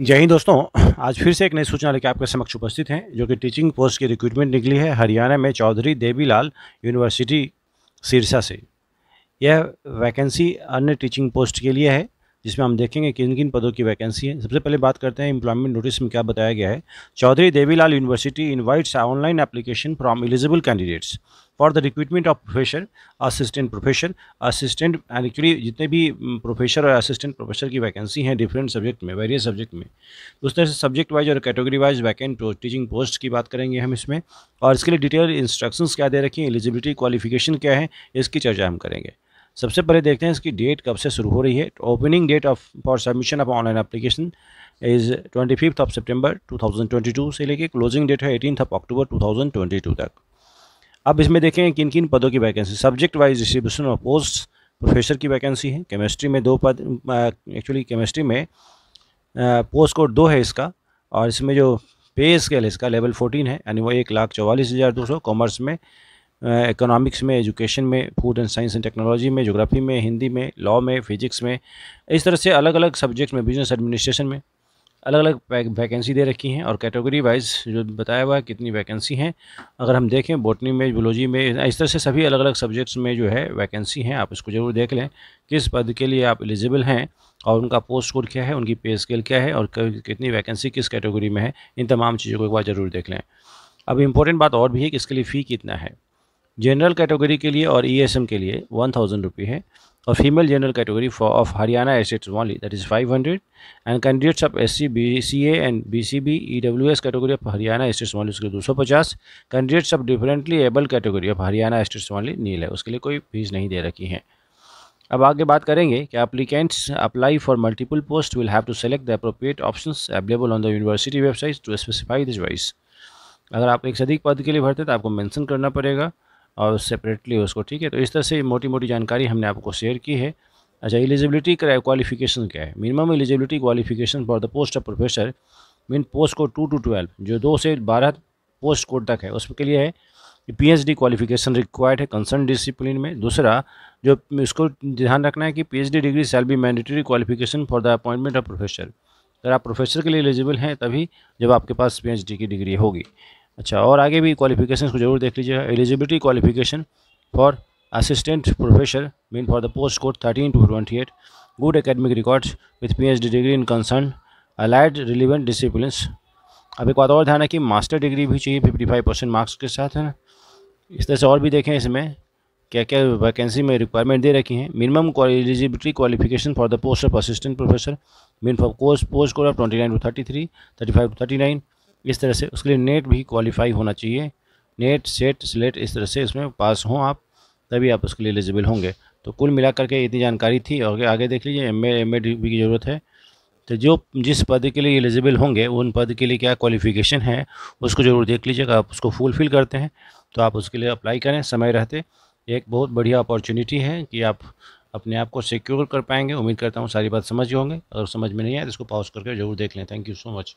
जय हिंद दोस्तों आज फिर से एक नई सूचना लेकर आपके समक्ष उपस्थित हैं जो कि टीचिंग पोस्ट की रिक्रूटमेंट निकली है हरियाणा में चौधरी देवीलाल यूनिवर्सिटी सिरसा से यह वैकेंसी अन्य टीचिंग पोस्ट के लिए है जिसमें हम देखेंगे किन किन पदों की वैकेंसी है सबसे पहले बात करते हैं इंप्लॉयमेंट नोटिस में क्या बताया गया है Chaudhary Devilal university invites online application from eligible candidates for the recruitment of professor assistant professor assistant actually जितने भी प्रोफेसर और असिस्टेंट प्रोफेसर की वैकेंसी हैं डिफरेंट सब्जेक्ट में वेरियस सब्जेक्ट में तो उस तरह से सब्जेक्ट वाइज और category wise vacant teaching post की बात करेंगे हम इसमें और इसके लिए डिटेल इंस्ट्रक्शंस क्या दे रखी हैं एलिजिबिलिटी क्वालिफिकेशन क्या है इसकी चर्चा हम करेंगे सबसे पहले देखते हैं इसकी डेट कब से शुरू हो रही है opening date of for submission of online application is twenty fifth of September two thousand twenty two से लेके क्लोजिंग डेट है eighteen of October two thousand twenty two तक अब इसमें देखें किन किन पदों की vacancy subject wise distribution of post professor की वैकेंसी है केमिस्ट्री में दो पद एक्चुअली केमिस्ट्री में पोस्ट कोड दो है इसका और इसमें जो पे स्केल इसका लेवल फोर्टीन है यानी वो एक लाख चौवालीस हज़ार दो सौ कॉमर्स में इकोनॉमिक्स में एजुकेशन में food and science and technology में जोग्राफी में हिंदी में लॉ में फिजिक्स में इस तरह से अलग अलग सब्जेक्ट में बिजनेस एडमिनिस्ट्रेशन में अलग अलग वैकेंसी दे रखी हैं और कैटेगरी वाइज जो बताया हुआ है कितनी वैकेंसी हैं अगर हम देखें बोटनी में जोलॉजी में इस तरह से सभी अलग अलग सब्जेक्ट्स में जो है वैकेंसी हैं आप इसको ज़रूर देख लें किस पद के लिए आप एलिजिबल हैं और उनका पोस्ट कोड क्या है उनकी पे स्केल क्या है और कितनी वैकेंसी किस कैटेगरी में है इन तमाम चीज़ों को एक बार ज़रूर देख लें अब इम्पोर्टेंट बात और भी है कि इसके लिए फ़ी कितना है जनरल कैटेगरी के लिए और ईएसएम e के लिए वन थाउजेंड रुपी है और female general category for of Haryana assets only that is five hundred and candidates of S C B C A and B C B E W S category of Haryana assets only उसके दो सौ पचास candidates of differently able category of Haryana estates only nil है उसके लिए कोई fees नहीं दे रखी है अब आगे बात करेंगे कि applicants apply for multiple post will have to select the appropriate option available on the university website to specify this vice अगर आप एक से अधिक पद के लिए भरते हैं तो आपको मैंसन करना पड़ेगा और सेपरेटली उसको ठीक है तो इस तरह से मोटी मोटी जानकारी हमने आपको शेयर की है अच्छा एलिजिबिलिटी क्या क्वालिफिकेशन क्या है minimum eligibility qualification for the post of professor mean post code two to twelve जो दो से बारह पोस्ट कोड तक है उसके लिए है कि पीएचडी क्वालिफिकेशन रिक्वायर्ड है कंसर्न डिसिप्लिन में दूसरा जो इसको ध्यान रखना है कि PhD degree shall be mandatory qualification for the appointment of professor अगर आप प्रोफेसर के लिए एलिजिबल हैं तभी जब आपके पास पीएचडी की डिग्री होगी अच्छा और आगे भी क्वालिफिकेशन को जरूर देख लीजिएगा eligibility qualification for assistant professor mean for the post code thirteen to twenty eight good academic records with P H D degree in concern allied relevant disciplines अब एक बात और ध्यान है कि मास्टर डिग्री भी चाहिए फिफ्टी फाइव परसेंट मार्क्स के साथ है ना इस तरह से और भी देखें इसमें क्या क्या वैकेंसी में रिक्वायरमेंट दे रखी हैं minimum eligibility qualification for the post of assistant professor mean for course post code of twenty nine to thirty three thirty five to thirty nine इस तरह से उसके लिए नेट भी क्वालिफाई होना चाहिए नेट सेट स्लेट इस तरह से इसमें पास हों आप तभी आप उसके लिए एलिजिबल होंगे तो कुल मिलाकर के इतनी जानकारी थी और आगे देख लीजिए एम एम डिग्री की ज़रूरत है तो जो जिस पद के लिए एलिजिबल होंगे उन पद के लिए क्या क्वालिफिकेशन है उसको ज़रूर देख लीजिएगा आप उसको फुलफ़िल करते हैं तो आप उसके लिए अप्लाई करें समय रहते एक बहुत बढ़िया अपॉर्चुनिटी है कि आप अपने आप को सिक्योर कर पाएंगे उम्मीद करता हूँ सारी बात समझ गए होंगे अगर समझ में नहीं आए तो इसको पॉज करके जरूर देख लें थैंक यू सो मच